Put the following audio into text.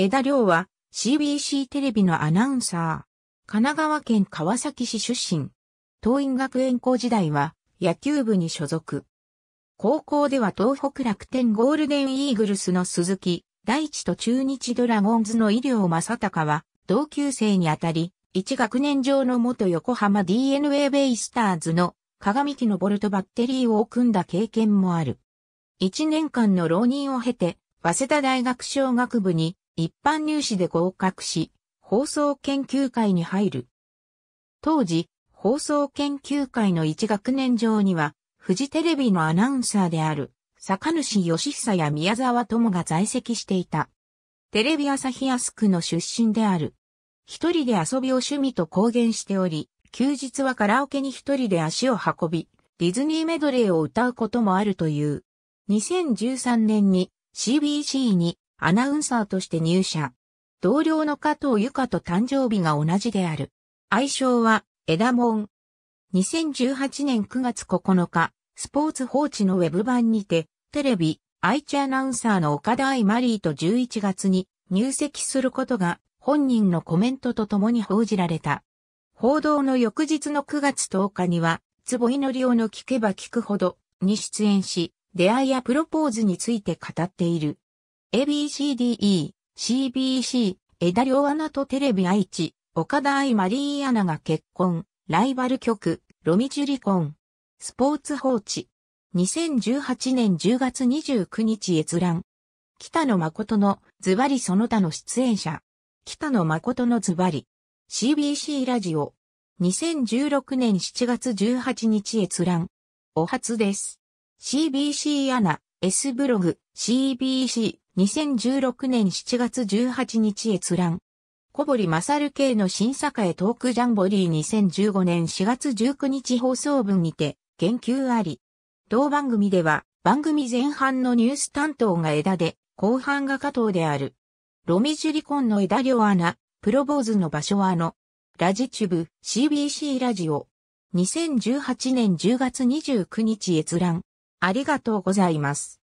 枝良は CBC テレビのアナウンサー。神奈川県川崎市出身。桐蔭学園校時代は野球部に所属。高校では東北楽天ゴールデンイーグルスの鈴木、大地と中日ドラゴンズの医療正隆は同級生にあたり、一学年上の元横浜 DNA ベイスターズの鏡木のボルトバッテリーを組んだ経験もある。一年間の浪人を経て、早稲田大学商学部に一般入試で合格し、放送研究会に入る。当時、放送研究会の一学年上には、フジテレビのアナウンサーである、坂主義久や宮沢友が在籍していた。テレビ朝日安区の出身である。一人で遊びを趣味と公言しており、休日はカラオケに一人で足を運び、ディズニーメドレーを歌うこともあるという。2013年に CBC にアナウンサーとして入社。同僚の加藤由香と誕生日が同じである。愛称は、枝門。2018年9月9日、スポーツ報知のウェブ版にて、テレビ、愛知アナウンサーの岡田愛マリーと11月に入籍することが本人のコメントと共に報じられた。報道の翌日の9月10日には、坪井のりおの聞けば聞くほどに出演し、出会いやプロポーズについて語っている。ABCDE、CBC、枝良アナとテレビ愛知、岡田愛マリーアナが結婚、ライバル局、ロミジュリコン。スポーツ放置。2018年10月29日閲覧。北野誠のズバリその他の出演者。北野誠のズバリ。CBC ラジオ。2016年7月18日閲覧。お初です。CBC アナ、S ブログ、CBC、2016年7月18日閲覧。小堀勝系の新坂へトークジャンボリー2015年4月19日放送分にて、言及あり。同番組では、番組前半のニュース担当が枝で、後半が加藤である。ロミジュリコンの枝両アナ、プロボーズの場所はあの、ラジチュブ、CBC ラジオ。2018年10月29日閲覧。ありがとうございます。